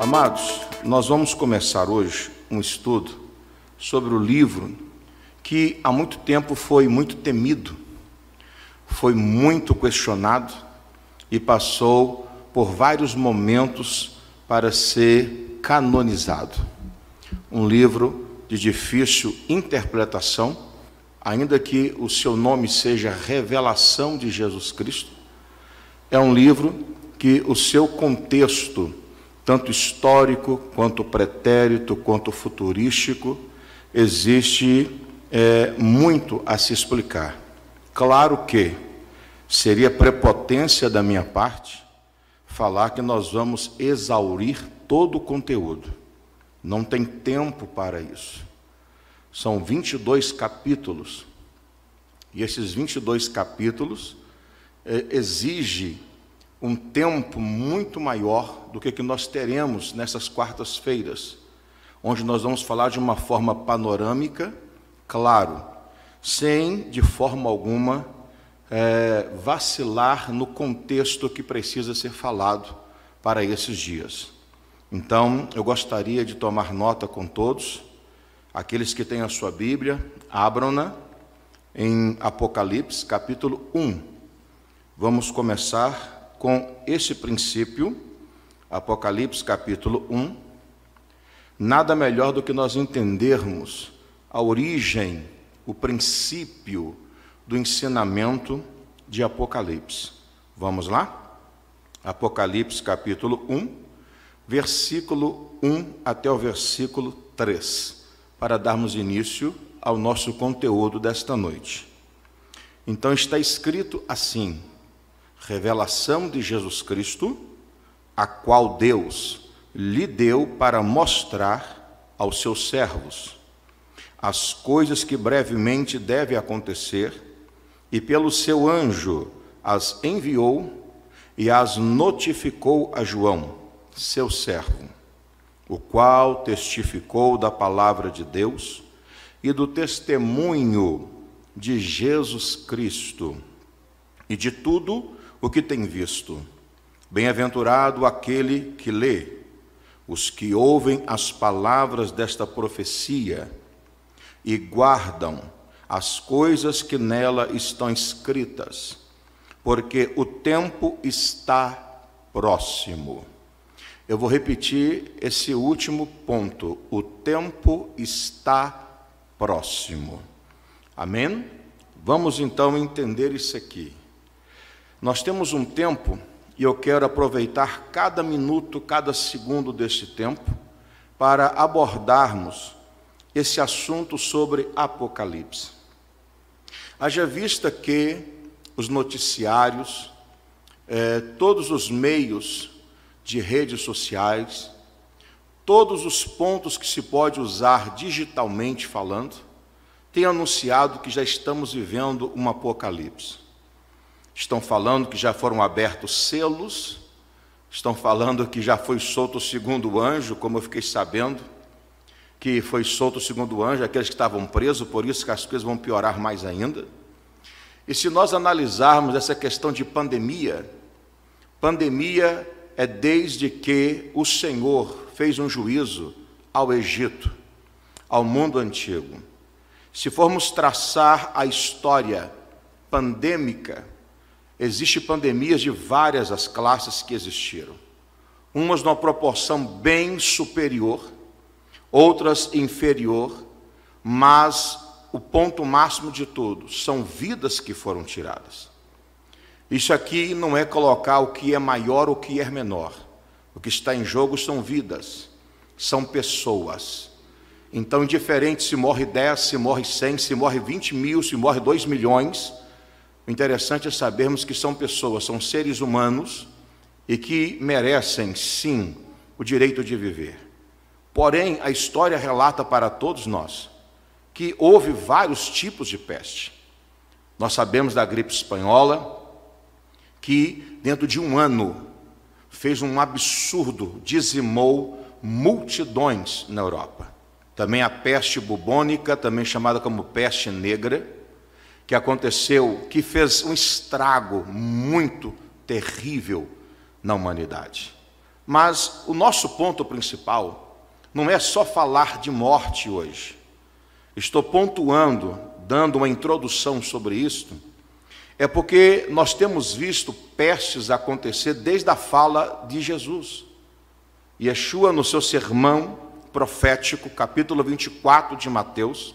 Amados, nós vamos começar hoje um estudo sobre o livro que há muito tempo foi muito temido, foi muito questionado e passou por vários momentos para ser canonizado. Um livro de difícil interpretação ainda que o seu nome seja Revelação de Jesus Cristo, é um livro que o seu contexto, tanto histórico, quanto pretérito, quanto futurístico, existe é, muito a se explicar. Claro que seria prepotência da minha parte falar que nós vamos exaurir todo o conteúdo. Não tem tempo para isso. São 22 capítulos. E esses 22 capítulos exigem é, exige um tempo muito maior do que, que nós teremos nessas quartas-feiras, onde nós vamos falar de uma forma panorâmica, claro, sem de forma alguma é, vacilar no contexto que precisa ser falado para esses dias. Então, eu gostaria de tomar nota com todos. Aqueles que têm a sua Bíblia, abram-na em Apocalipse capítulo 1. Vamos começar com esse princípio, Apocalipse capítulo 1. Nada melhor do que nós entendermos a origem, o princípio do ensinamento de Apocalipse. Vamos lá? Apocalipse capítulo 1, versículo 1 até o versículo 3 para darmos início ao nosso conteúdo desta noite. Então está escrito assim: Revelação de Jesus Cristo, a qual Deus lhe deu para mostrar aos seus servos as coisas que brevemente devem acontecer, e pelo seu anjo as enviou e as notificou a João, seu servo o qual testificou da palavra de Deus e do testemunho de Jesus Cristo e de tudo o que tem visto. Bem-aventurado aquele que lê, os que ouvem as palavras desta profecia e guardam as coisas que nela estão escritas, porque o tempo está próximo. Eu vou repetir esse último ponto. O tempo está próximo. Amém? Vamos então entender isso aqui. Nós temos um tempo e eu quero aproveitar cada minuto, cada segundo desse tempo para abordarmos esse assunto sobre Apocalipse. Haja vista que os noticiários, eh, todos os meios de redes sociais, todos os pontos que se pode usar digitalmente falando, têm anunciado que já estamos vivendo um apocalipse. Estão falando que já foram abertos selos, estão falando que já foi solto o segundo anjo, como eu fiquei sabendo, que foi solto o segundo anjo, aqueles que estavam presos, por isso que as coisas vão piorar mais ainda. E se nós analisarmos essa questão de pandemia, pandemia é desde que o Senhor fez um juízo ao Egito, ao mundo antigo. Se formos traçar a história pandêmica, existe pandemias de várias as classes que existiram. Umas numa proporção bem superior, outras inferior, mas o ponto máximo de tudo são vidas que foram tiradas. Isso aqui não é colocar o que é maior ou o que é menor. O que está em jogo são vidas, são pessoas. Então, indiferente se morre 10, se morre 100, se morre 20 mil, se morre 2 milhões, o interessante é sabermos que são pessoas, são seres humanos e que merecem, sim, o direito de viver. Porém, a história relata para todos nós que houve vários tipos de peste. Nós sabemos da gripe espanhola, que, dentro de um ano, fez um absurdo, dizimou multidões na Europa. Também a peste bubônica, também chamada como peste negra, que aconteceu, que fez um estrago muito terrível na humanidade. Mas o nosso ponto principal não é só falar de morte hoje. Estou pontuando, dando uma introdução sobre isto, é porque nós temos visto pestes acontecer desde a fala de Jesus. Yeshua, no seu sermão profético, capítulo 24 de Mateus,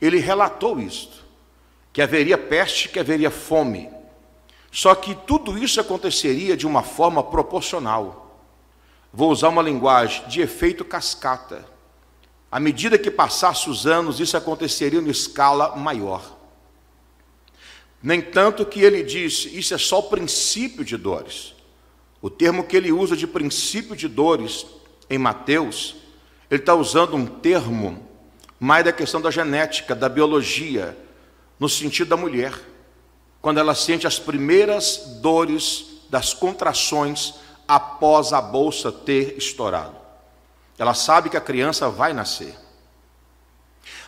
ele relatou isto: que haveria peste, que haveria fome. Só que tudo isso aconteceria de uma forma proporcional. Vou usar uma linguagem de efeito cascata. À medida que passasse os anos, isso aconteceria em escala maior. Nem tanto que ele diz, isso é só o princípio de dores. O termo que ele usa de princípio de dores em Mateus, ele está usando um termo mais da questão da genética, da biologia, no sentido da mulher, quando ela sente as primeiras dores das contrações após a bolsa ter estourado. Ela sabe que a criança vai nascer.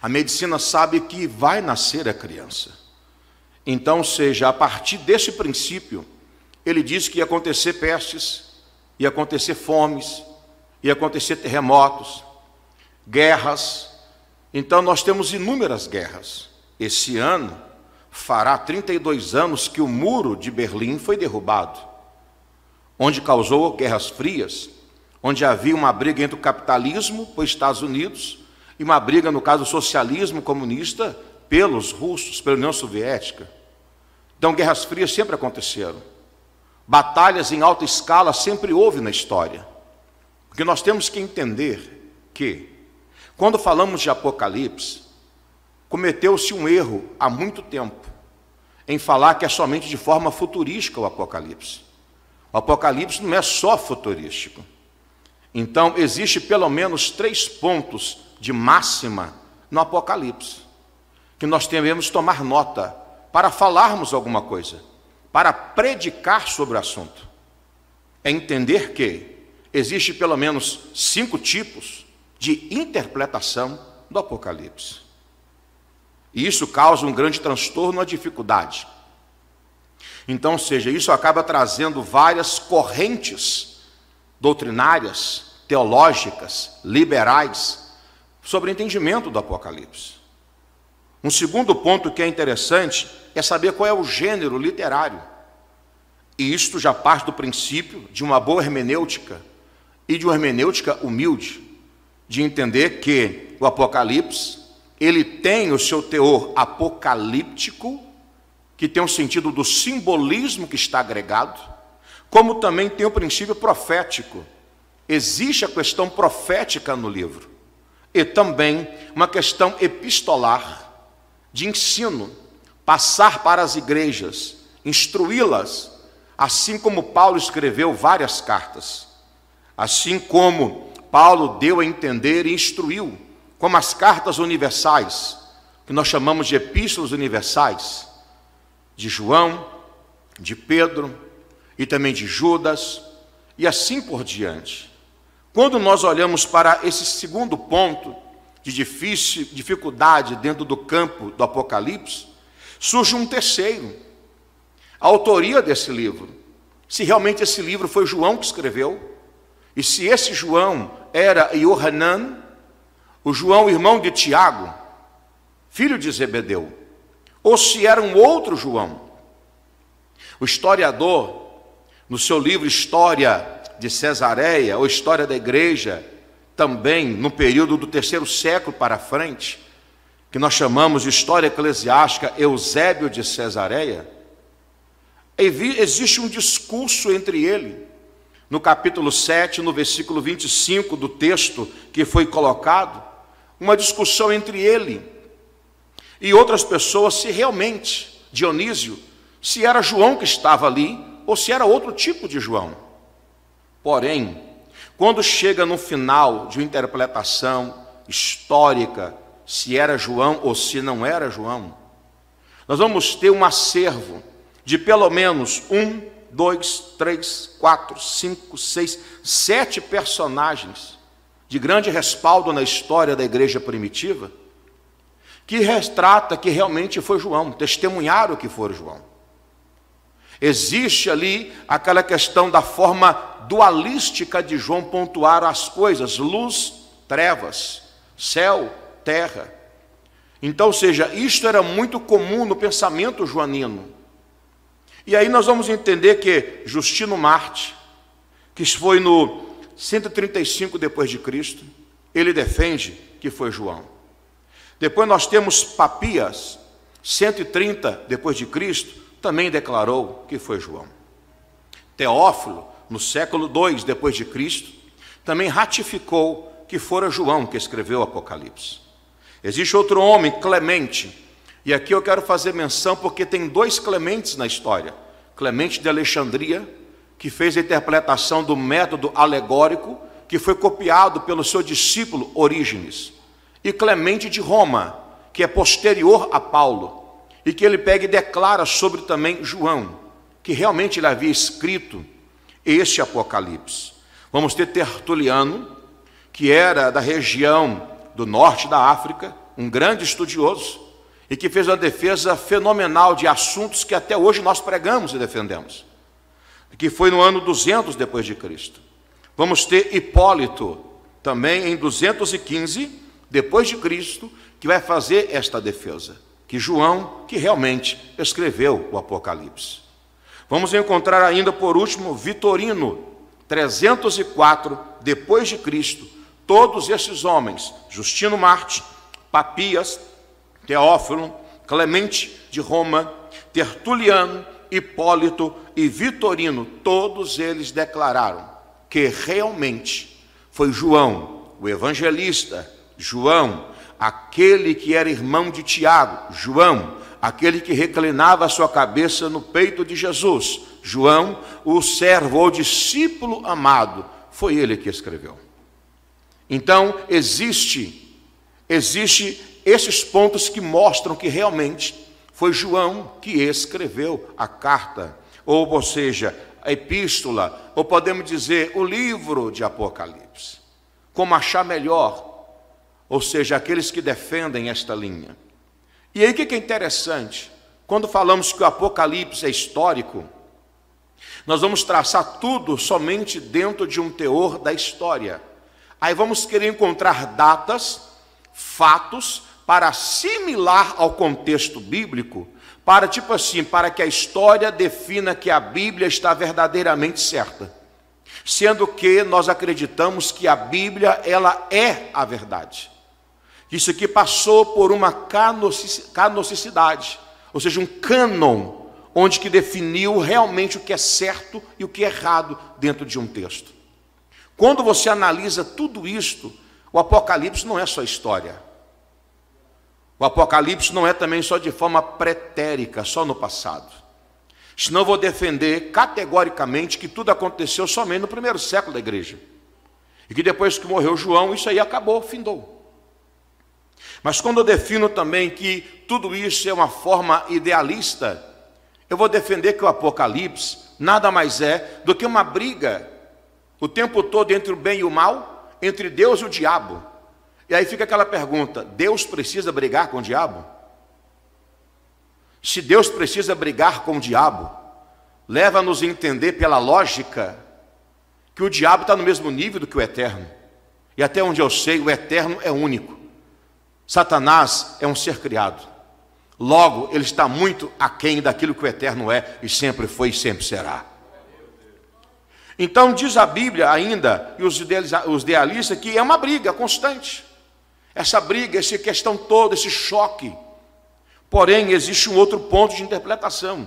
A medicina sabe que vai nascer a criança. Então, seja a partir desse princípio, ele diz que ia acontecer pestes, ia acontecer fomes, ia acontecer terremotos, guerras. Então, nós temos inúmeras guerras. Esse ano fará 32 anos que o muro de Berlim foi derrubado, onde causou guerras frias, onde havia uma briga entre o capitalismo, os Estados Unidos, e uma briga, no caso, o socialismo comunista, pelos russos, pela União Soviética. Então, guerras frias sempre aconteceram. Batalhas em alta escala sempre houve na história. Porque nós temos que entender que, quando falamos de Apocalipse, cometeu-se um erro há muito tempo em falar que é somente de forma futurística o Apocalipse. O Apocalipse não é só futurístico. Então, existe pelo menos três pontos de máxima no Apocalipse que nós devemos tomar nota para falarmos alguma coisa, para predicar sobre o assunto. É entender que existe pelo menos cinco tipos de interpretação do Apocalipse. E isso causa um grande transtorno, uma dificuldade. Então, ou seja, isso acaba trazendo várias correntes doutrinárias, teológicas, liberais, sobre o entendimento do Apocalipse. Um segundo ponto que é interessante é saber qual é o gênero literário. E isto já parte do princípio de uma boa hermenêutica e de uma hermenêutica humilde, de entender que o Apocalipse ele tem o seu teor apocalíptico, que tem o um sentido do simbolismo que está agregado, como também tem o princípio profético. Existe a questão profética no livro, e também uma questão epistolar de ensino, passar para as igrejas, instruí-las, assim como Paulo escreveu várias cartas, assim como Paulo deu a entender e instruiu, como as cartas universais, que nós chamamos de epístolas universais, de João, de Pedro e também de Judas, e assim por diante. Quando nós olhamos para esse segundo ponto, de difícil, dificuldade dentro do campo do Apocalipse, surge um terceiro, a autoria desse livro. Se realmente esse livro foi João que escreveu, e se esse João era Yohanan, o João, irmão de Tiago, filho de Zebedeu, ou se era um outro João. O historiador, no seu livro História de Cesareia, ou História da Igreja, também no período do terceiro século para frente, que nós chamamos de história eclesiástica Eusébio de Cesareia, existe um discurso entre ele, no capítulo 7, no versículo 25 do texto que foi colocado, uma discussão entre ele e outras pessoas se realmente Dionísio, se era João que estava ali ou se era outro tipo de João. Porém, quando chega no final de uma interpretação histórica, se era João ou se não era João, nós vamos ter um acervo de pelo menos um, dois, três, quatro, cinco, seis, sete personagens de grande respaldo na história da igreja primitiva, que retrata que realmente foi João, testemunharam que foi João. Existe ali aquela questão da forma dualística de João pontuar as coisas: luz, trevas, céu, terra. Então, ou seja, isto era muito comum no pensamento joanino. E aí nós vamos entender que Justino Marte, que foi no 135 depois de Cristo, ele defende que foi João. Depois nós temos Papias, 130 depois de Cristo, também declarou que foi João. Teófilo, no século II depois de Cristo, também ratificou que fora João que escreveu o Apocalipse. Existe outro homem, Clemente, e aqui eu quero fazer menção porque tem dois Clementes na história. Clemente de Alexandria, que fez a interpretação do método alegórico, que foi copiado pelo seu discípulo Orígenes, e Clemente de Roma, que é posterior a Paulo, e que ele pega e declara sobre também João, que realmente ele havia escrito este Apocalipse. Vamos ter Tertuliano, que era da região do norte da África, um grande estudioso, e que fez uma defesa fenomenal de assuntos que até hoje nós pregamos e defendemos, que foi no ano 200 depois de Cristo. Vamos ter Hipólito, também em 215 depois de Cristo, que vai fazer esta defesa que João, que realmente escreveu o Apocalipse. Vamos encontrar ainda por último Vitorino, 304 depois de Cristo, todos esses homens, Justino Marte, Papias, Teófilo, Clemente de Roma, Tertuliano, Hipólito e Vitorino, todos eles declararam que realmente foi João, o evangelista, João, aquele que era irmão de Tiago, João, aquele que reclinava a sua cabeça no peito de Jesus, João, o servo ou discípulo amado, foi ele que escreveu. Então, existe existe esses pontos que mostram que realmente foi João que escreveu a carta, ou, ou seja, a epístola, ou podemos dizer o livro de Apocalipse. Como achar melhor, ou seja, aqueles que defendem esta linha. E aí o que é interessante? Quando falamos que o Apocalipse é histórico, nós vamos traçar tudo somente dentro de um teor da história. Aí vamos querer encontrar datas, fatos, para assimilar ao contexto bíblico, para tipo assim, para que a história defina que a Bíblia está verdadeiramente certa. Sendo que nós acreditamos que a Bíblia ela é a verdade. Isso aqui passou por uma canonicidade, ou seja, um cânon, onde que definiu realmente o que é certo e o que é errado dentro de um texto. Quando você analisa tudo isto, o Apocalipse não é só história. O Apocalipse não é também só de forma pretérica, só no passado. Senão eu vou defender categoricamente que tudo aconteceu somente no primeiro século da igreja. E que depois que morreu João, isso aí acabou, findou. Mas quando eu defino também que tudo isso é uma forma idealista, eu vou defender que o Apocalipse nada mais é do que uma briga o tempo todo entre o bem e o mal, entre Deus e o diabo. E aí fica aquela pergunta: Deus precisa brigar com o diabo? Se Deus precisa brigar com o diabo, leva-nos a entender pela lógica que o diabo está no mesmo nível do que o eterno. E até onde eu sei, o eterno é único. Satanás é um ser criado. Logo, ele está muito aquém daquilo que o eterno é e sempre foi e sempre será. Então, diz a Bíblia ainda, e os idealistas, que é uma briga constante. Essa briga, essa questão toda, esse choque. Porém, existe um outro ponto de interpretação,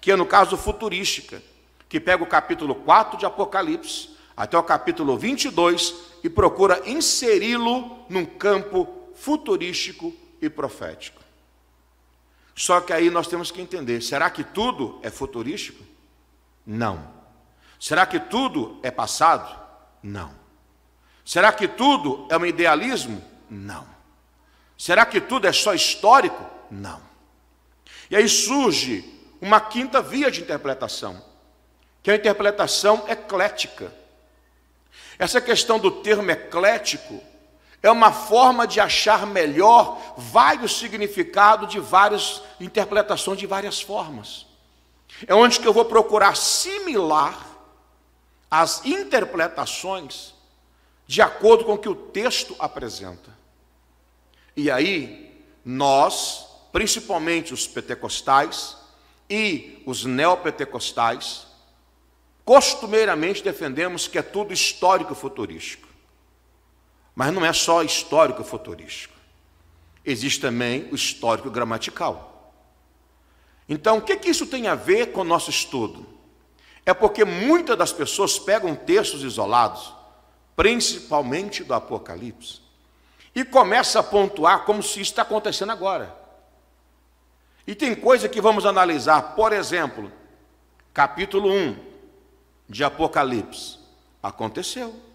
que é no caso futurística, que pega o capítulo 4 de Apocalipse até o capítulo 22 e procura inseri-lo num campo futurístico e profético. Só que aí nós temos que entender: será que tudo é futurístico? Não. Será que tudo é passado? Não. Será que tudo é um idealismo? Não. Será que tudo é só histórico? Não. E aí surge uma quinta via de interpretação, que é a interpretação eclética. Essa questão do termo eclético é uma forma de achar melhor vários significados de várias interpretações, de várias formas. É onde que eu vou procurar similar as interpretações de acordo com o que o texto apresenta. E aí, nós, principalmente os pentecostais e os neopentecostais, costumeiramente defendemos que é tudo histórico futurístico. Mas não é só histórico futurístico. Existe também o histórico gramatical. Então, o que, que isso tem a ver com o nosso estudo? É porque muitas das pessoas pegam textos isolados, principalmente do Apocalipse, e começa a pontuar como se isso está acontecendo agora. E tem coisa que vamos analisar, por exemplo, capítulo 1 de Apocalipse. Aconteceu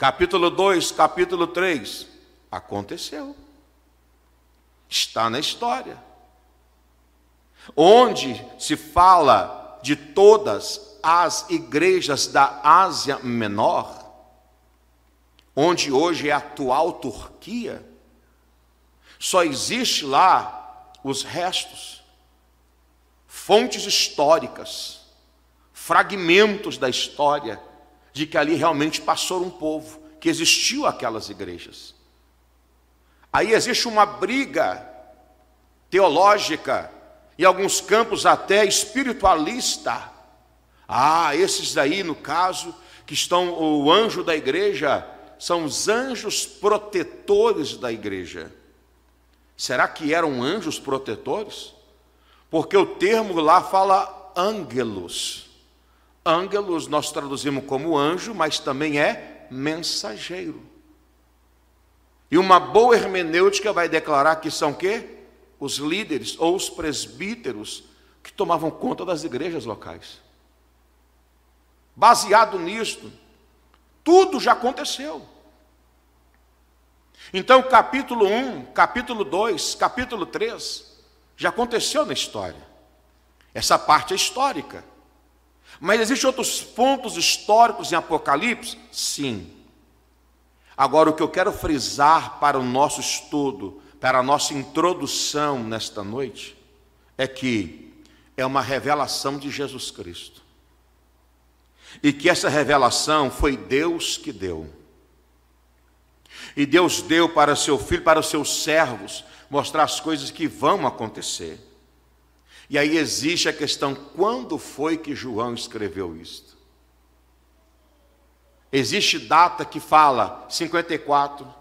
capítulo 2, capítulo 3. Aconteceu. Está na história. Onde se fala de todas as igrejas da Ásia Menor, onde hoje é a atual Turquia, só existe lá os restos, fontes históricas, fragmentos da história de que ali realmente passou um povo, que existiu aquelas igrejas. Aí existe uma briga teológica, em alguns campos até espiritualista. Ah, esses daí, no caso, que estão o anjo da igreja, são os anjos protetores da igreja. Será que eram anjos protetores? Porque o termo lá fala ângelos. Ângelos nós traduzimos como anjo, mas também é mensageiro. E uma boa hermenêutica vai declarar que são que Os líderes ou os presbíteros que tomavam conta das igrejas locais. Baseado nisto, tudo já aconteceu. Então, capítulo 1, capítulo 2, capítulo 3, já aconteceu na história. Essa parte é histórica. Mas existem outros pontos históricos em Apocalipse? Sim. Agora, o que eu quero frisar para o nosso estudo, para a nossa introdução nesta noite, é que é uma revelação de Jesus Cristo. E que essa revelação foi Deus que deu. E Deus deu para seu filho, para os seus servos, mostrar as coisas que vão acontecer. E aí existe a questão: quando foi que João escreveu isto? Existe data que fala 54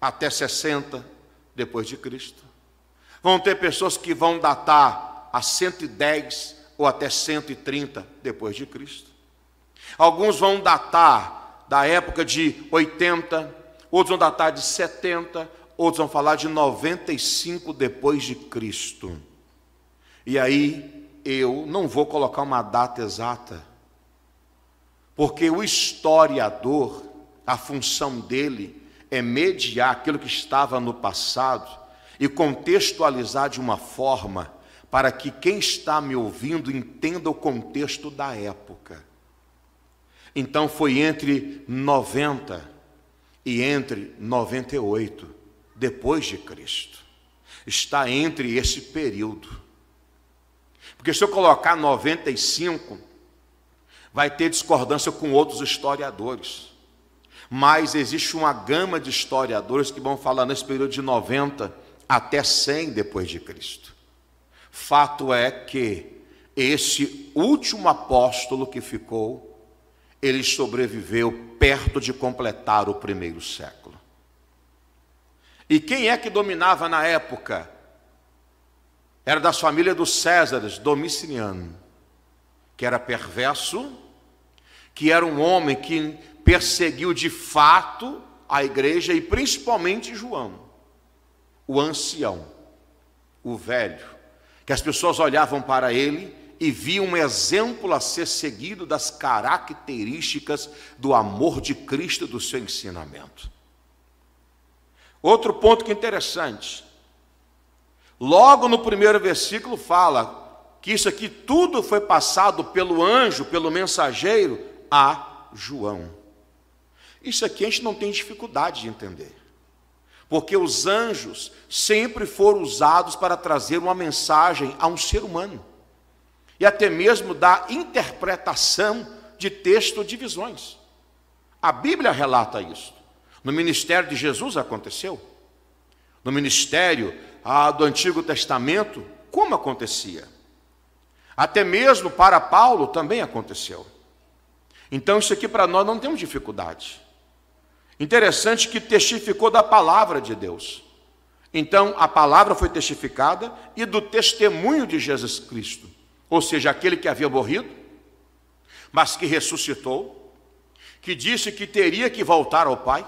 até 60 depois de Cristo. Vão ter pessoas que vão datar a 110 ou até 130 depois de Cristo. Alguns vão datar da época de 80, outros vão datar de 70, outros vão falar de 95 depois de Cristo. E aí eu não vou colocar uma data exata, porque o historiador, a função dele é mediar aquilo que estava no passado e contextualizar de uma forma para que quem está me ouvindo entenda o contexto da época. Então foi entre 90 e entre 98 depois de Cristo. Está entre esse período. Porque se eu colocar 95, vai ter discordância com outros historiadores. Mas existe uma gama de historiadores que vão falar nesse período de 90 até 100 depois de Cristo. Fato é que esse último apóstolo que ficou, ele sobreviveu perto de completar o primeiro século. E quem é que dominava na época? era da família dos Césares, Domiciliano, que era perverso, que era um homem que perseguiu de fato a igreja e principalmente João, o ancião, o velho, que as pessoas olhavam para ele e viam um exemplo a ser seguido das características do amor de Cristo do seu ensinamento. Outro ponto que é interessante, Logo no primeiro versículo fala que isso aqui tudo foi passado pelo anjo, pelo mensageiro a João. Isso aqui a gente não tem dificuldade de entender. Porque os anjos sempre foram usados para trazer uma mensagem a um ser humano. E até mesmo da interpretação de texto de visões. A Bíblia relata isso. No ministério de Jesus aconteceu. No ministério ah, do Antigo Testamento, como acontecia. Até mesmo para Paulo também aconteceu. Então, isso aqui para nós não temos dificuldade. Interessante que testificou da palavra de Deus. Então, a palavra foi testificada e do testemunho de Jesus Cristo, ou seja, aquele que havia morrido, mas que ressuscitou, que disse que teria que voltar ao Pai,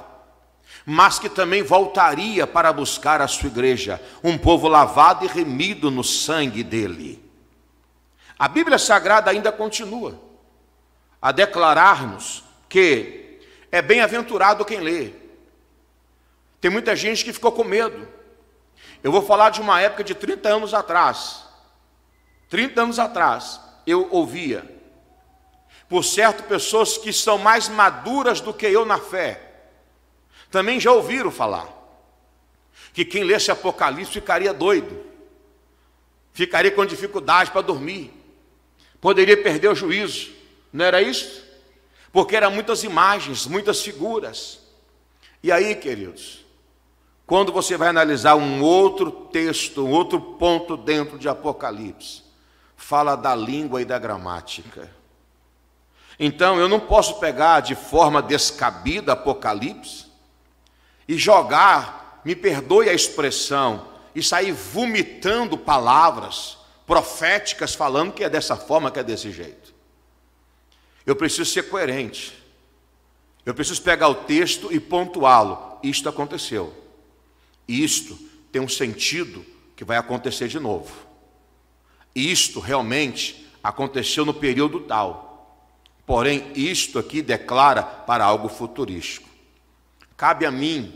mas que também voltaria para buscar a sua igreja, um povo lavado e remido no sangue dele. A Bíblia Sagrada ainda continua a declarar-nos que é bem-aventurado quem lê. Tem muita gente que ficou com medo. Eu vou falar de uma época de 30 anos atrás. 30 anos atrás, eu ouvia, por certo, pessoas que são mais maduras do que eu na fé também já ouviram falar que quem lesse Apocalipse ficaria doido, ficaria com dificuldade para dormir, poderia perder o juízo, não era isso? Porque eram muitas imagens, muitas figuras. E aí, queridos, quando você vai analisar um outro texto, um outro ponto dentro de Apocalipse, fala da língua e da gramática. Então, eu não posso pegar de forma descabida Apocalipse e jogar, me perdoe a expressão, e sair vomitando palavras proféticas falando que é dessa forma, que é desse jeito. Eu preciso ser coerente. Eu preciso pegar o texto e pontuá-lo. Isto aconteceu. Isto tem um sentido que vai acontecer de novo. Isto realmente aconteceu no período tal. Porém, isto aqui declara para algo futurístico. Cabe a mim,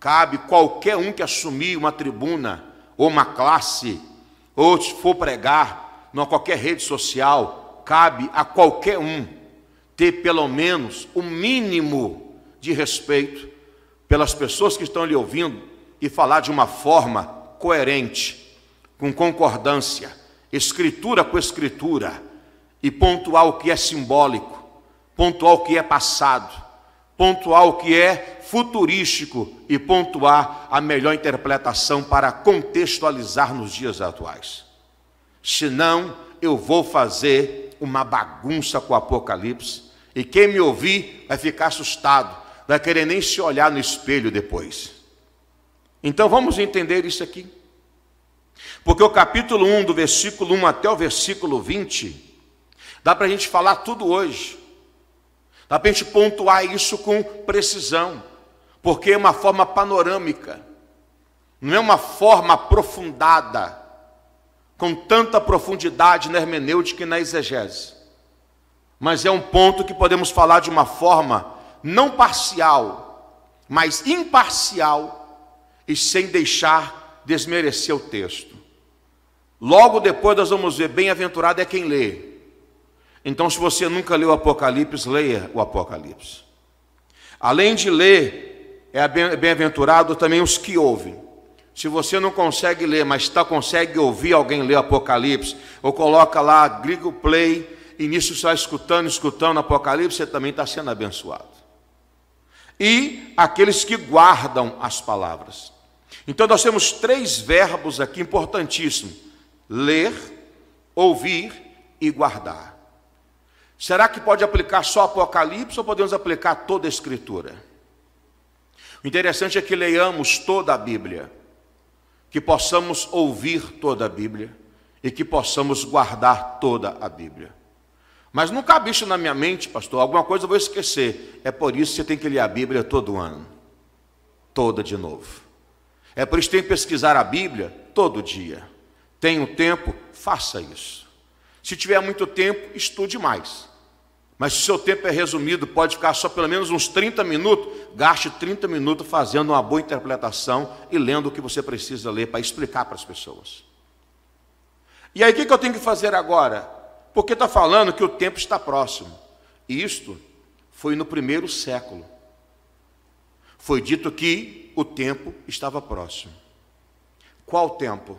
cabe qualquer um que assumir uma tribuna ou uma classe, ou se for pregar numa qualquer rede social, cabe a qualquer um ter pelo menos o um mínimo de respeito pelas pessoas que estão lhe ouvindo e falar de uma forma coerente, com concordância, escritura com escritura, e pontuar o que é simbólico, pontuar o que é passado, pontuar o que é futurístico e pontuar a melhor interpretação para contextualizar nos dias atuais. Senão, eu vou fazer uma bagunça com o Apocalipse e quem me ouvir vai ficar assustado, vai querer nem se olhar no espelho depois. Então vamos entender isso aqui. Porque o capítulo 1, do versículo 1 até o versículo 20, dá para a gente falar tudo hoje, dá para a gente pontuar isso com precisão porque é uma forma panorâmica, não é uma forma aprofundada, com tanta profundidade na hermenêutica e na exegese. Mas é um ponto que podemos falar de uma forma não parcial, mas imparcial e sem deixar desmerecer o texto. Logo depois nós vamos ver, bem-aventurado é quem lê. Então, se você nunca leu o Apocalipse, leia o Apocalipse. Além de ler é bem-aventurado também os que ouvem. Se você não consegue ler, mas tá, consegue ouvir alguém ler Apocalipse, ou coloca lá, clica play, e nisso está escutando, escutando Apocalipse, você também está sendo abençoado. E aqueles que guardam as palavras. Então nós temos três verbos aqui importantíssimos: ler, ouvir e guardar. Será que pode aplicar só Apocalipse ou podemos aplicar toda a Escritura? O interessante é que leiamos toda a Bíblia, que possamos ouvir toda a Bíblia e que possamos guardar toda a Bíblia. Mas não cabe isso na minha mente, pastor, alguma coisa eu vou esquecer. É por isso que você tem que ler a Bíblia todo ano, toda de novo. É por isso que tem que pesquisar a Bíblia todo dia. Tem o tempo, faça isso. Se tiver muito tempo, estude mais. Mas se o seu tempo é resumido, pode ficar só pelo menos uns 30 minutos, gaste 30 minutos fazendo uma boa interpretação e lendo o que você precisa ler para explicar para as pessoas. E aí o que eu tenho que fazer agora? Porque está falando que o tempo está próximo. E isto foi no primeiro século. Foi dito que o tempo estava próximo. Qual tempo?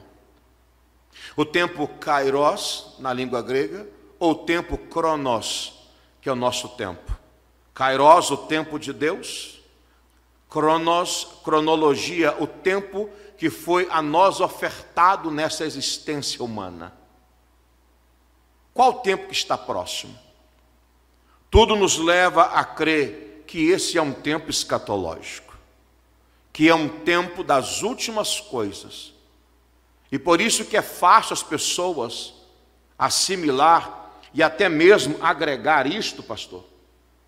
O tempo kairos, na língua grega, ou o tempo cronos, que é o nosso tempo. Kairos, o tempo de Deus. Cronos, cronologia, o tempo que foi a nós ofertado nessa existência humana. Qual o tempo que está próximo? Tudo nos leva a crer que esse é um tempo escatológico, que é um tempo das últimas coisas. E por isso que é fácil as pessoas assimilar e até mesmo agregar isto, pastor,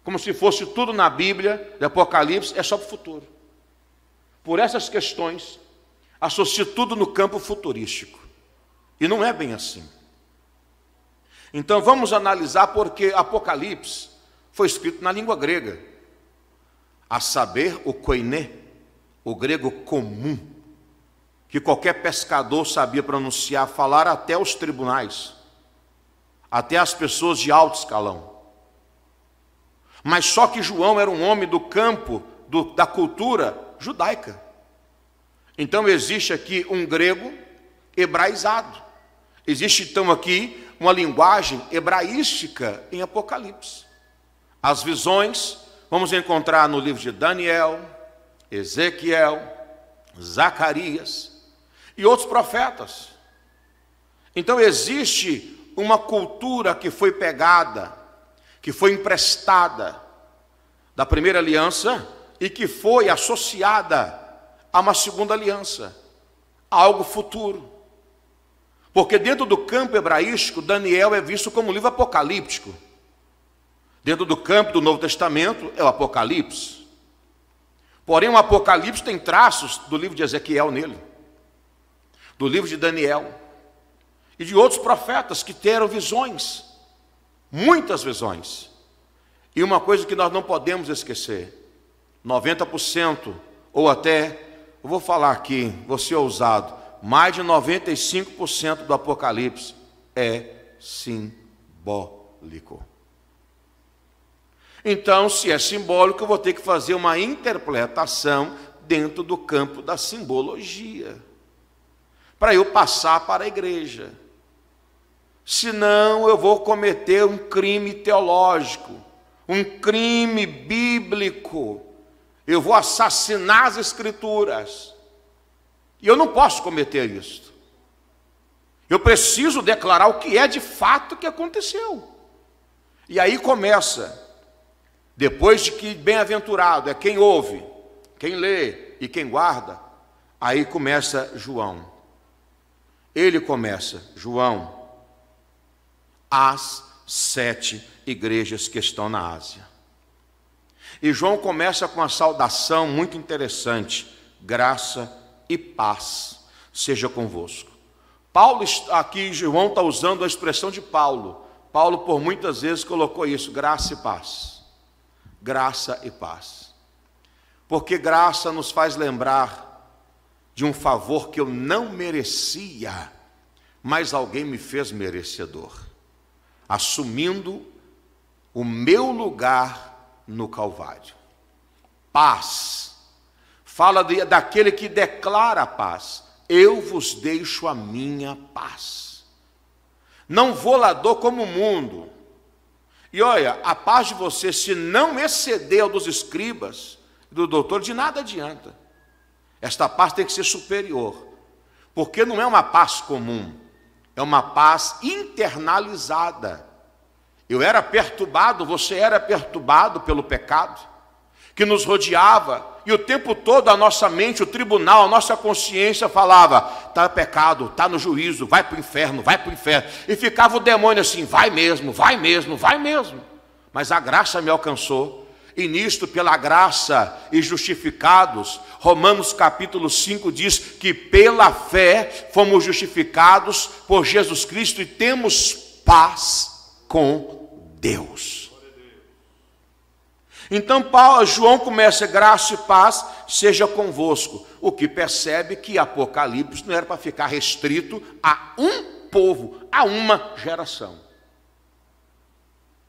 como se fosse tudo na Bíblia, de Apocalipse, é só para o futuro. Por essas questões, associo tudo no campo futurístico. E não é bem assim. Então vamos analisar porque Apocalipse foi escrito na língua grega, a saber, o koiné, o grego comum, que qualquer pescador sabia pronunciar, falar até os tribunais até as pessoas de alto escalão. Mas só que João era um homem do campo do, da cultura judaica. Então existe aqui um grego hebraizado. Existe então aqui uma linguagem hebraística em Apocalipse. As visões vamos encontrar no livro de Daniel, Ezequiel, Zacarias e outros profetas. Então existe uma cultura que foi pegada, que foi emprestada da primeira aliança e que foi associada a uma segunda aliança, a algo futuro. Porque dentro do campo hebraístico, Daniel é visto como um livro apocalíptico. Dentro do campo do Novo Testamento é o Apocalipse. Porém, o Apocalipse tem traços do livro de Ezequiel nele, do livro de Daniel, e de outros profetas que teram visões, muitas visões. E uma coisa que nós não podemos esquecer: 90% ou até, eu vou falar aqui, vou ser ousado, mais de 95% do Apocalipse é simbólico. Então, se é simbólico, eu vou ter que fazer uma interpretação dentro do campo da simbologia, para eu passar para a igreja senão eu vou cometer um crime teológico, um crime bíblico. Eu vou assassinar as Escrituras. E eu não posso cometer isso. Eu preciso declarar o que é de fato que aconteceu. E aí começa, depois de que bem-aventurado é quem ouve, quem lê e quem guarda, aí começa João. Ele começa, João às sete igrejas que estão na Ásia. E João começa com uma saudação muito interessante: graça e paz seja convosco. Paulo aqui João está usando a expressão de Paulo. Paulo por muitas vezes colocou isso: graça e paz. Graça e paz. Porque graça nos faz lembrar de um favor que eu não merecia, mas alguém me fez merecedor assumindo o meu lugar no Calvário. Paz. Fala de, daquele que declara a paz. Eu vos deixo a minha paz. Não vou lá como o mundo. E olha, a paz de você, se não exceder ao dos escribas, do doutor, de nada adianta. Esta paz tem que ser superior, porque não é uma paz comum, é uma paz internalizada. Eu era perturbado, você era perturbado pelo pecado que nos rodeava, e o tempo todo a nossa mente, o tribunal, a nossa consciência falava: está pecado, está no juízo, vai para o inferno, vai para o inferno. E ficava o demônio assim: vai mesmo, vai mesmo, vai mesmo. Mas a graça me alcançou e nisto pela graça e justificados. Romanos capítulo 5 diz que pela fé fomos justificados por Jesus Cristo e temos paz com Deus. Então Paulo, João começa graça e paz seja convosco, o que percebe que Apocalipse não era para ficar restrito a um povo, a uma geração.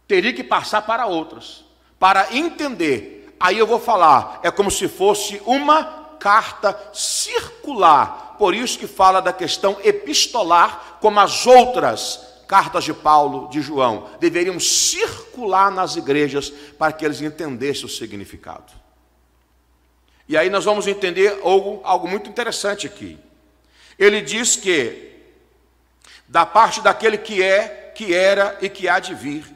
Teria que passar para outras para entender. Aí eu vou falar, é como se fosse uma carta circular. Por isso que fala da questão epistolar, como as outras cartas de Paulo, de João, deveriam circular nas igrejas para que eles entendessem o significado. E aí nós vamos entender algo, algo muito interessante aqui. Ele diz que da parte daquele que é, que era e que há de vir,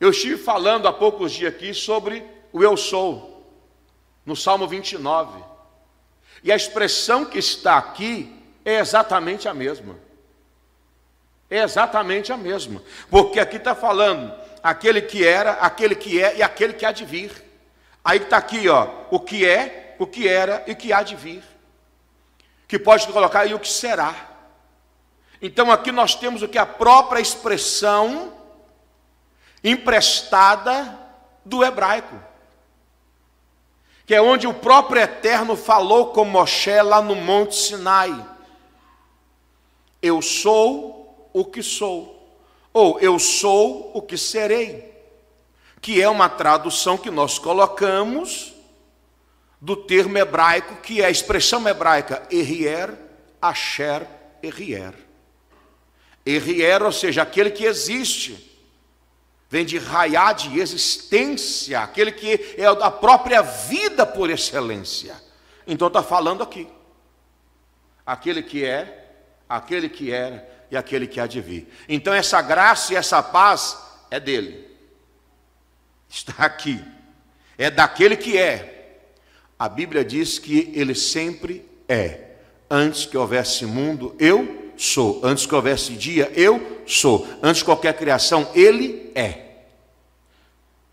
eu estive falando há poucos dias aqui sobre o eu sou, no Salmo 29. E a expressão que está aqui é exatamente a mesma. É exatamente a mesma. Porque aqui está falando aquele que era, aquele que é e aquele que há de vir. Aí está aqui, ó, o que é, o que era e o que há de vir. Que pode colocar aí o que será. Então aqui nós temos o que? A própria expressão emprestada do hebraico, que é onde o próprio Eterno falou com Moshe lá no Monte Sinai: Eu sou o que sou, ou eu sou o que serei, que é uma tradução que nós colocamos do termo hebraico, que é a expressão hebraica Errier, Asher, Errier. Errier, ou seja, aquele que existe vem de raiar de existência, aquele que é a própria vida por excelência. Então está falando aqui. Aquele que é, aquele que era e aquele que há de vir. Então essa graça e essa paz é dele. Está aqui. É daquele que é. A Bíblia diz que ele sempre é. Antes que houvesse mundo, eu sou. Antes que houvesse dia, eu sou. Antes de qualquer criação, ele é.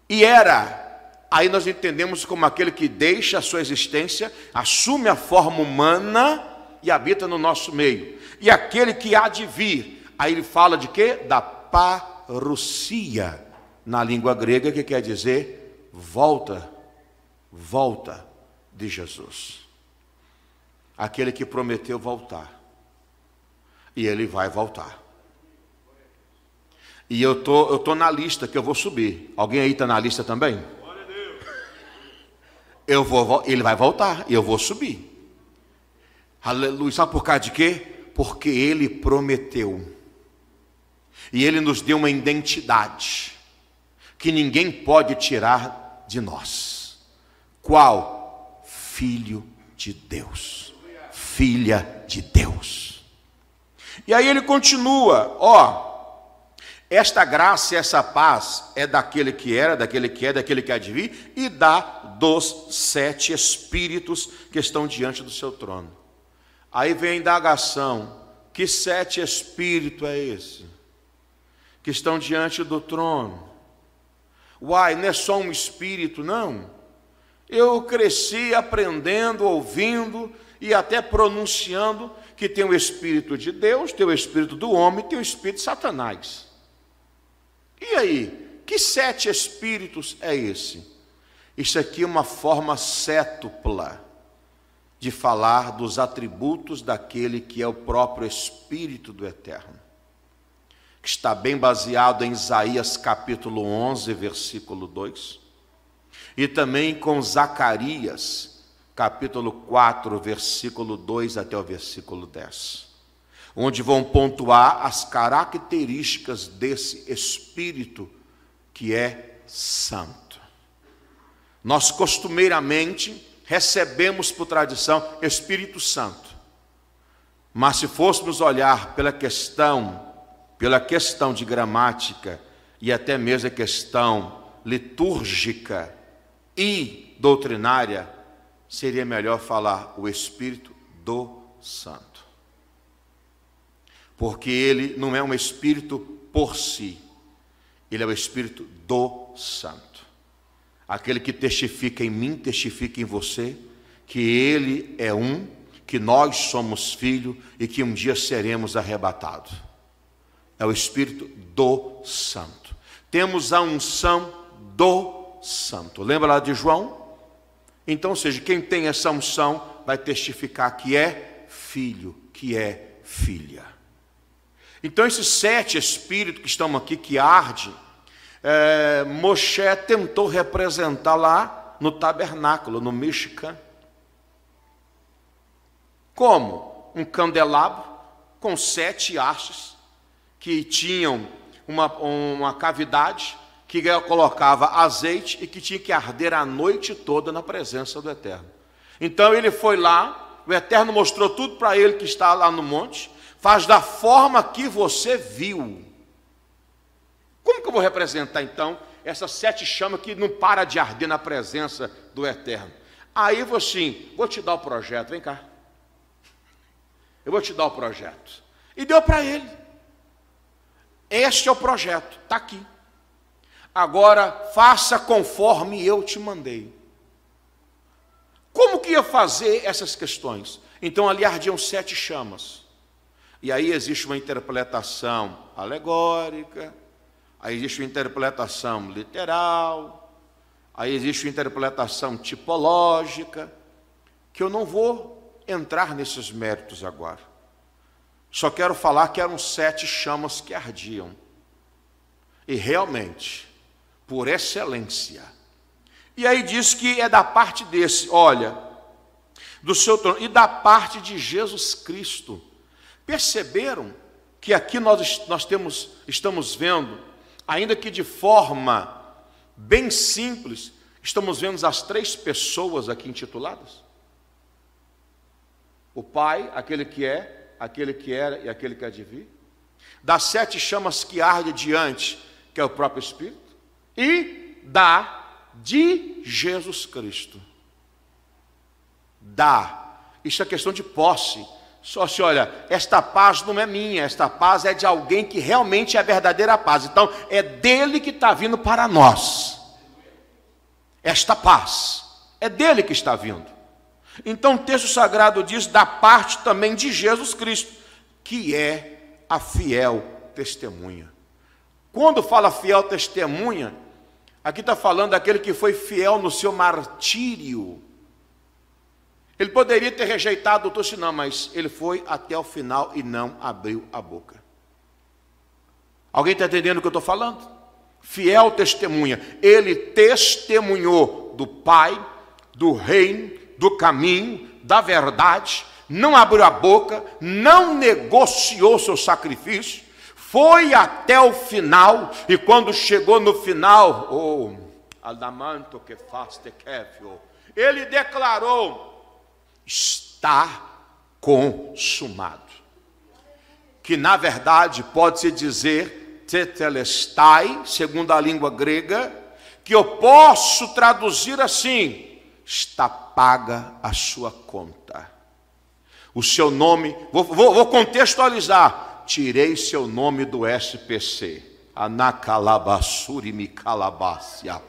E era. Aí nós entendemos como aquele que deixa a sua existência, assume a forma humana e habita no nosso meio. E aquele que há de vir. Aí ele fala de quê? Da parousia, na língua grega, que quer dizer volta, volta de Jesus. Aquele que prometeu voltar. E ele vai voltar. E eu tô, eu tô na lista que eu vou subir. Alguém aí está na lista também? Eu vou, ele vai voltar e eu vou subir. Aleluia. Sabe por causa de quê? Porque ele prometeu. E ele nos deu uma identidade que ninguém pode tirar de nós. Qual? Filho de Deus. Filha de Deus. E aí ele continua, ó, esta graça, essa paz é daquele que era, daquele que é, daquele que há de vir e dá dos sete espíritos que estão diante do seu trono. Aí vem a indagação: que sete espírito é esse? Que estão diante do trono. Uai, não é só um espírito, não. Eu cresci aprendendo, ouvindo e até pronunciando que tem o espírito de Deus, tem o espírito do homem, tem o espírito de Satanás. E aí, que sete espíritos é esse? Isso aqui é uma forma sétupla de falar dos atributos daquele que é o próprio Espírito do Eterno, que está bem baseado em Isaías capítulo 11, versículo 2, e também com Zacarias, capítulo 4, versículo 2 até o versículo 10, onde vão pontuar as características desse espírito que é santo. Nós costumeiramente recebemos por tradição Espírito Santo. Mas se fôssemos olhar pela questão, pela questão de gramática e até mesmo a questão litúrgica e doutrinária, seria melhor falar o Espírito do Santo. Porque ele não é um espírito por si, ele é o Espírito do Santo. Aquele que testifica em mim, testifica em você, que ele é um, que nós somos filho e que um dia seremos arrebatados. É o Espírito do Santo. Temos a unção do Santo. Lembra lá de João? Então, ou seja, quem tem essa unção vai testificar que é filho, que é filha. Então, esses sete espíritos que estão aqui, que arde, é, Moshe tentou representar lá no tabernáculo, no Mexicã. Como? Um candelabro com sete hastes que tinham uma, uma cavidade que colocava azeite e que tinha que arder a noite toda na presença do Eterno. Então ele foi lá, o Eterno mostrou tudo para ele que está lá no monte, faz da forma que você viu. Como que eu vou representar então essas sete chamas que não para de arder na presença do Eterno? Aí eu vou assim, vou te dar o projeto, vem cá. Eu vou te dar o projeto. E deu para ele. Este é o projeto, está aqui. Agora faça conforme eu te mandei. Como que ia fazer essas questões? Então ali ardiam sete chamas. E aí existe uma interpretação alegórica, aí existe uma interpretação literal, aí existe uma interpretação tipológica, que eu não vou entrar nesses méritos agora. Só quero falar que eram sete chamas que ardiam. E realmente, por excelência. E aí diz que é da parte desse, olha, do seu trono, e da parte de Jesus Cristo. Perceberam que aqui nós, nós temos, estamos vendo, ainda que de forma bem simples, estamos vendo as três pessoas aqui intituladas? O Pai, aquele que é, aquele que era e aquele que há de vir. Das sete chamas que arde diante, que é o próprio Espírito e da de Jesus Cristo. dá Isso é questão de posse. Só se olha, esta paz não é minha, esta paz é de alguém que realmente é a verdadeira paz. Então, é dele que está vindo para nós. Esta paz é dele que está vindo. Então, o texto sagrado diz da parte também de Jesus Cristo, que é a fiel testemunha. Quando fala fiel testemunha, Aqui está falando daquele que foi fiel no seu martírio. Ele poderia ter rejeitado o se não, mas ele foi até o final e não abriu a boca. Alguém está entendendo o que eu estou falando? Fiel testemunha. Ele testemunhou do Pai, do Reino, do caminho, da verdade, não abriu a boca, não negociou seu sacrifício, foi até o final, e quando chegou no final, oh, adamanto que faste kefio, ele declarou: está consumado. Que na verdade pode-se dizer tetelestai, segundo a língua grega, que eu posso traduzir assim: está paga a sua conta. O seu nome, vou, vou, vou contextualizar tirei seu nome do SPC. Anacalabassuri Micalabácia.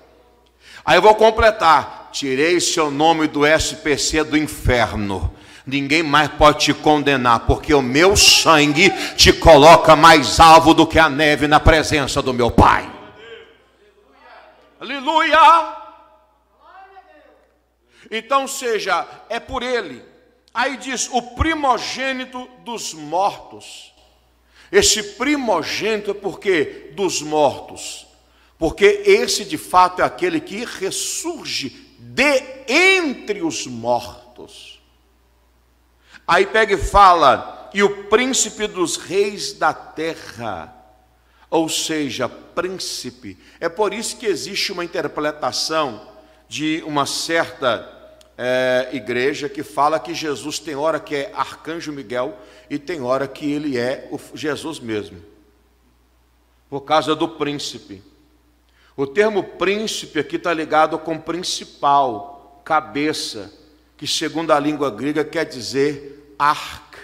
Aí eu vou completar. Tirei seu nome do SPC do inferno. Ninguém mais pode te condenar, porque o meu sangue te coloca mais alvo do que a neve na presença do meu Pai. Aleluia! Então, seja, é por ele. Aí diz: o primogênito dos mortos esse primogênito é porque dos mortos, porque esse de fato é aquele que ressurge de entre os mortos. Aí pega e fala, e o príncipe dos reis da terra, ou seja, príncipe. É por isso que existe uma interpretação de uma certa é, igreja que fala que Jesus tem hora que é arcanjo Miguel e tem hora que ele é o Jesus mesmo, por causa do príncipe. O termo príncipe aqui está ligado com principal, cabeça, que segundo a língua grega quer dizer arc,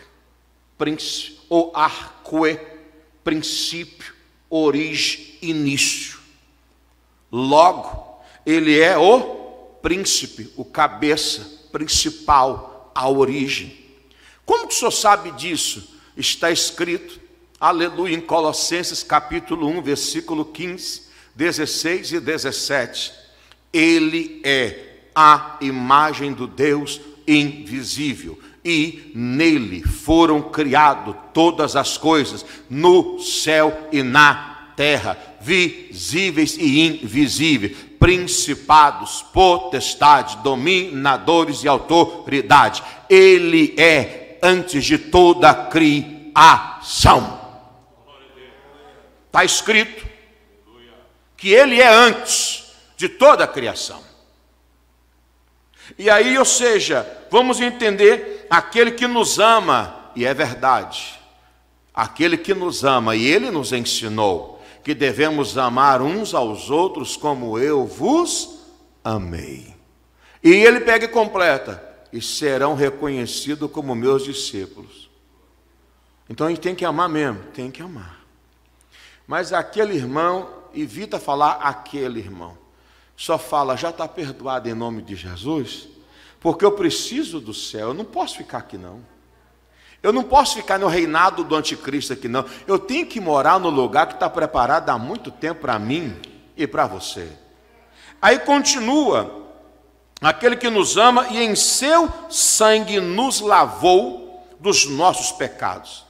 príncipe, ou arque, princípio, origem, início. Logo, ele é o príncipe, o cabeça, principal, a origem. Como que o senhor sabe disso? Está escrito, aleluia, em Colossenses capítulo 1, versículo 15, 16 e 17. Ele é a imagem do Deus invisível e nele foram criado todas as coisas, no céu e na terra, visíveis e invisíveis, principados, potestade, dominadores e autoridade. Ele é antes de toda criação. Está escrito que ele é antes de toda a criação. E aí, ou seja, vamos entender aquele que nos ama, e é verdade, aquele que nos ama, e ele nos ensinou que devemos amar uns aos outros como eu vos amei. E ele pega e completa: e serão reconhecidos como meus discípulos. Então a gente tem que amar mesmo, tem que amar. Mas aquele irmão, evita falar aquele irmão. Só fala, já está perdoado em nome de Jesus, porque eu preciso do céu, eu não posso ficar aqui não. Eu não posso ficar no reinado do anticristo aqui, não. Eu tenho que morar no lugar que está preparado há muito tempo para mim e para você. Aí continua: aquele que nos ama e em seu sangue nos lavou dos nossos pecados.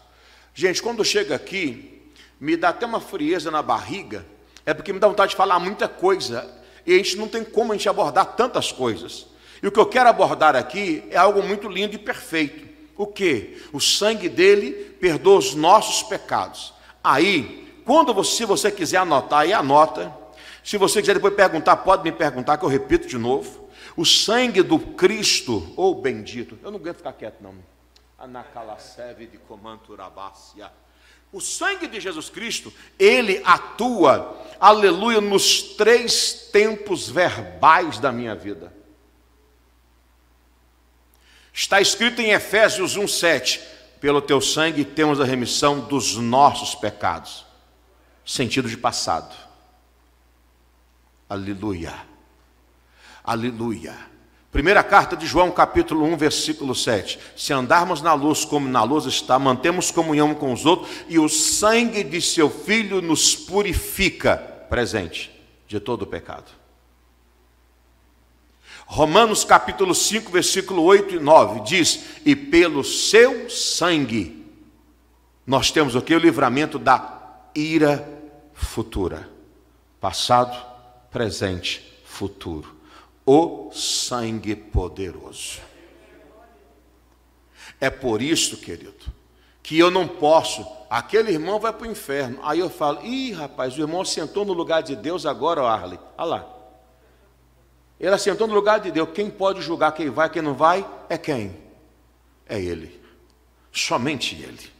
Gente, quando chega aqui, me dá até uma frieza na barriga, é porque me dá vontade de falar muita coisa, e a gente não tem como a gente abordar tantas coisas. E o que eu quero abordar aqui é algo muito lindo e perfeito. O que? O sangue dele perdoa os nossos pecados. Aí, quando você, se você quiser anotar, aí anota. Se você quiser depois perguntar, pode me perguntar, que eu repito de novo. O sangue do Cristo, ou oh, bendito, eu não aguento ficar quieto, não. Anacalaceve de Comanturabácia. O sangue de Jesus Cristo, ele atua, aleluia, nos três tempos verbais da minha vida. Está escrito em Efésios 1:7: Pelo teu sangue temos a remissão dos nossos pecados. Sentido de passado. Aleluia. Aleluia. Primeira carta de João, capítulo 1, versículo 7. Se andarmos na luz como na luz está, mantemos comunhão com os outros e o sangue de seu filho nos purifica, presente, de todo o pecado. Romanos capítulo 5, versículo 8 e 9 diz: E pelo seu sangue nós temos o que? O livramento da ira futura. Passado, presente, futuro. O sangue poderoso. É por isso, querido, que eu não posso. Aquele irmão vai para o inferno. Aí eu falo: ih, rapaz, o irmão sentou no lugar de Deus agora, Arley. Olha lá. Ele assentou no lugar de Deus. Quem pode julgar quem vai, quem não vai, é quem? É Ele. Somente Ele.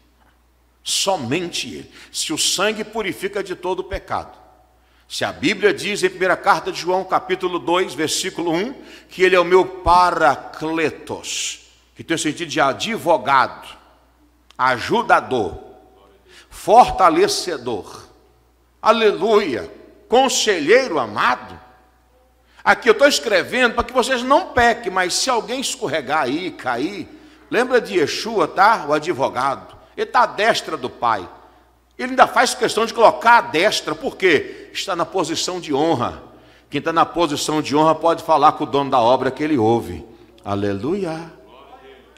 Somente Ele. Se o sangue purifica de todo o pecado. Se a Bíblia diz em primeira carta de João, capítulo 2, versículo 1, que ele é o meu paracletos, que tem o sentido de advogado, ajudador, fortalecedor, aleluia, conselheiro amado, Aqui eu estou escrevendo para que vocês não pequem, mas se alguém escorregar aí, cair, lembra de Yeshua, tá? O advogado. Ele está à destra do Pai. Ele ainda faz questão de colocar a destra, porque está na posição de honra. Quem está na posição de honra pode falar com o dono da obra que ele ouve. Aleluia.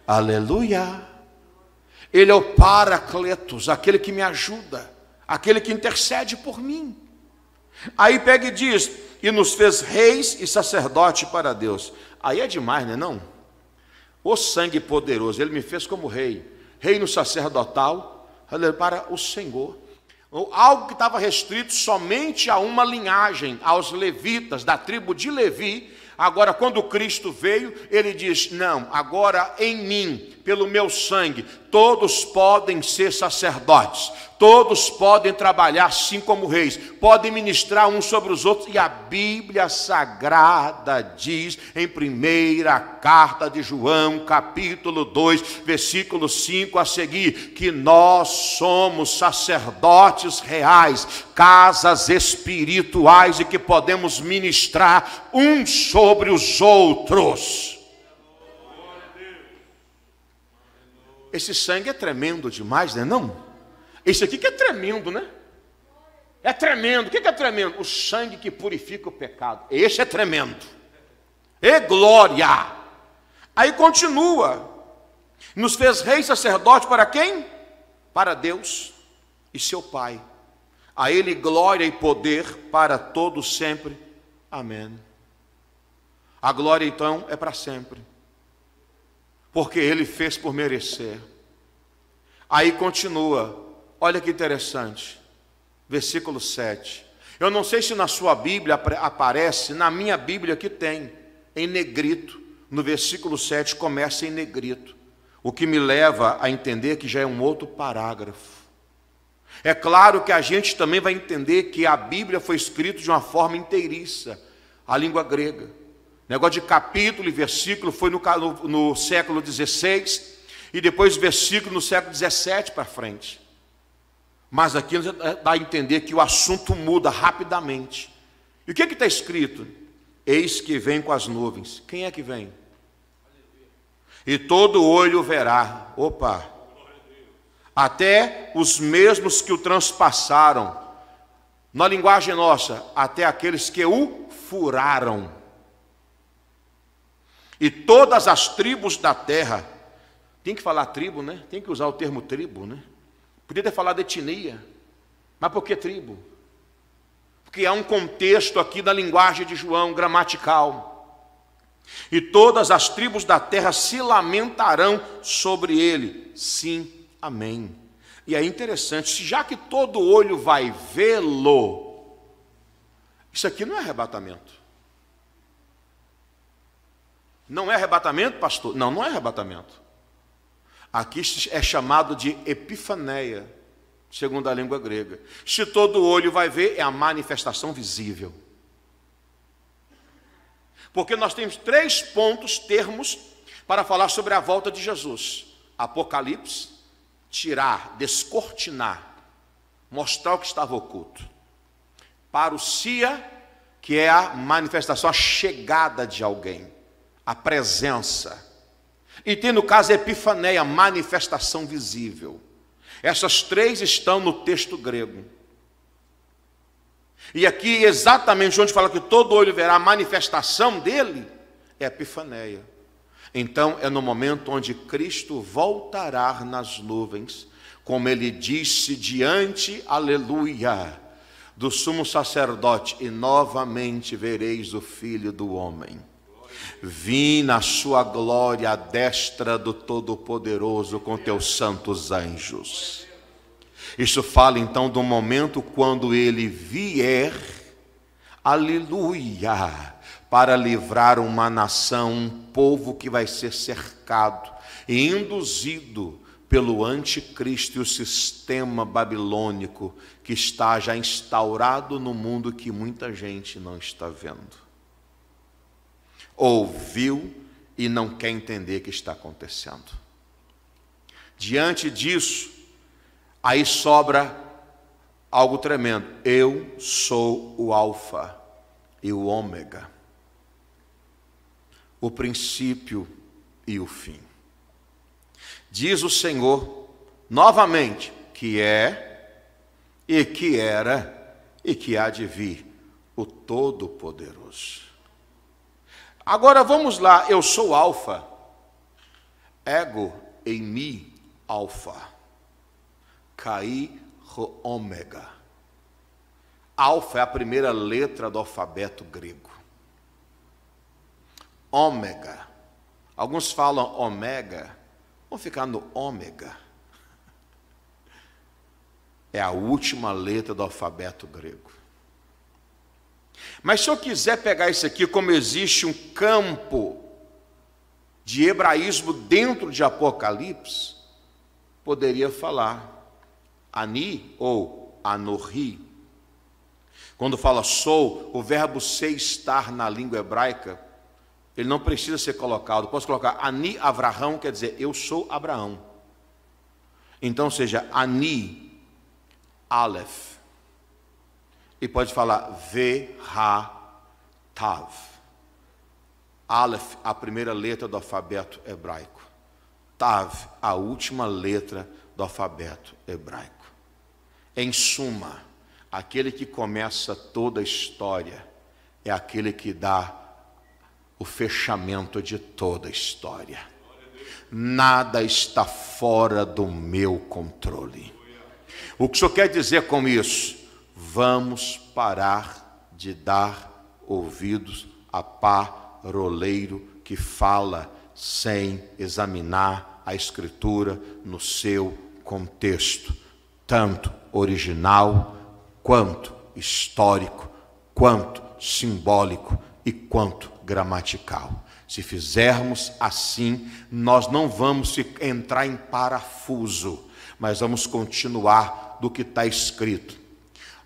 Aleluia. Ele é o Paracletos, aquele que me ajuda, aquele que intercede por mim. Aí pega e diz: e nos fez reis e sacerdote para Deus. Aí é demais, né? Não, O sangue poderoso, ele me fez como rei, reino sacerdotal para o Senhor. Algo que estava restrito somente a uma linhagem, aos levitas, da tribo de Levi. Agora, quando Cristo veio, ele diz: Não, agora em mim pelo meu sangue, todos podem ser sacerdotes, todos podem trabalhar assim como reis, podem ministrar uns sobre os outros, e a Bíblia Sagrada diz em primeira carta de João, capítulo 2, versículo 5 a seguir, que nós somos sacerdotes reais, casas espirituais e que podemos ministrar uns sobre os outros. esse sangue é tremendo demais, né? Não. Esse aqui que é tremendo, né? É tremendo. O que é tremendo? O sangue que purifica o pecado. Esse é tremendo. E glória! Aí continua. Nos fez rei sacerdote para quem? Para Deus e seu Pai. A Ele glória e poder para todos sempre. Amém. A glória então é para sempre porque ele fez por merecer. Aí continua, olha que interessante, versículo 7. Eu não sei se na sua Bíblia aparece, na minha Bíblia que tem, em negrito, no versículo 7 começa em negrito, o que me leva a entender que já é um outro parágrafo. É claro que a gente também vai entender que a Bíblia foi escrita de uma forma inteiriça, a língua grega. Negócio de capítulo e versículo foi no, no, no século XVI e depois versículo no século XVII para frente. Mas aqui dá a entender que o assunto muda rapidamente. E o que é está escrito? Eis que vem com as nuvens. Quem é que vem? E todo olho verá. Opa! Até os mesmos que o transpassaram. Na linguagem nossa, até aqueles que o furaram e todas as tribos da terra. Tem que falar tribo, né? Tem que usar o termo tribo, né? Podia ter falado etnia, mas por que tribo? Porque há um contexto aqui da linguagem de João, gramatical. E todas as tribos da terra se lamentarão sobre ele. Sim, amém. E é interessante, já que todo olho vai vê-lo, isso aqui não é arrebatamento. Não é arrebatamento, pastor? Não, não é arrebatamento. Aqui é chamado de epifaneia, segundo a língua grega. Se todo olho vai ver, é a manifestação visível. Porque nós temos três pontos, termos, para falar sobre a volta de Jesus: Apocalipse, tirar, descortinar, mostrar o que estava oculto. Parousia, que é a manifestação, a chegada de alguém a presença. E tem no caso a epifaneia, manifestação visível. Essas três estão no texto grego. E aqui, exatamente onde fala que todo olho verá a manifestação dele, é a epifaneia. Então, é no momento onde Cristo voltará nas nuvens, como ele disse diante, aleluia, do sumo sacerdote, e novamente vereis o filho do homem. Vim na sua glória à destra do Todo-Poderoso com teus santos anjos. Isso fala então do momento quando ele vier, aleluia, para livrar uma nação, um povo que vai ser cercado e induzido pelo anticristo e o sistema babilônico que está já instaurado no mundo que muita gente não está vendo ouviu e não quer entender o que está acontecendo. Diante disso, aí sobra algo tremendo. Eu sou o Alfa e o Ômega, o princípio e o fim. Diz o Senhor novamente que é e que era e que há de vir o Todo-Poderoso. Agora vamos lá, eu sou alfa. Ego em mi alfa. Kai ho ômega. Alfa é a primeira letra do alfabeto grego. Ômega. Alguns falam ômega, vamos ficar no ômega. É a última letra do alfabeto grego. Mas se eu quiser pegar isso aqui, como existe um campo de hebraísmo dentro de Apocalipse, poderia falar Ani ou Anorri. Quando fala sou, o verbo ser estar na língua hebraica, ele não precisa ser colocado. Posso colocar Ani Avraham, quer dizer eu sou Abraão. Então seja Ani Aleph e pode falar Ve-ha-tav. Aleph, a primeira letra do alfabeto hebraico. Tav, a última letra do alfabeto hebraico. Em suma, aquele que começa toda a história é aquele que dá o fechamento de toda a história. Nada está fora do meu controle. O que o senhor quer dizer com isso? vamos parar de dar ouvidos a paroleiro que fala sem examinar a Escritura no seu contexto, tanto original quanto histórico, quanto simbólico e quanto gramatical. Se fizermos assim, nós não vamos entrar em parafuso, mas vamos continuar do que está escrito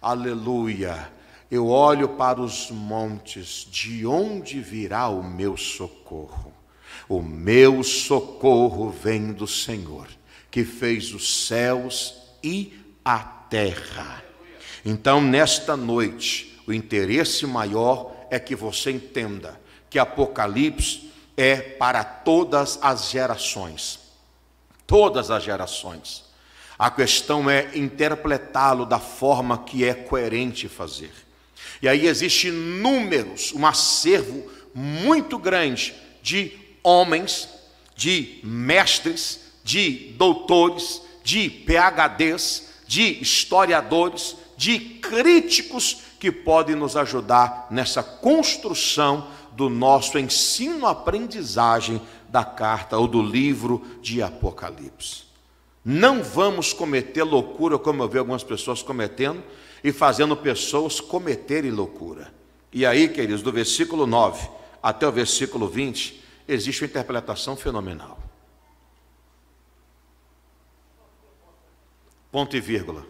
Aleluia. Eu olho para os montes, de onde virá o meu socorro? O meu socorro vem do Senhor, que fez os céus e a terra. Então, nesta noite, o interesse maior é que você entenda que Apocalipse é para todas as gerações. Todas as gerações. A questão é interpretá-lo da forma que é coerente fazer. E aí existe números, um acervo muito grande de homens, de mestres, de doutores, de PhDs, de historiadores, de críticos que podem nos ajudar nessa construção do nosso ensino-aprendizagem da carta ou do livro de Apocalipse. Não vamos cometer loucura como eu vejo algumas pessoas cometendo e fazendo pessoas cometerem loucura. E aí, queridos, do versículo 9 até o versículo 20, existe uma interpretação fenomenal. Ponto e vírgula.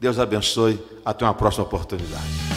Deus abençoe. Até uma próxima oportunidade.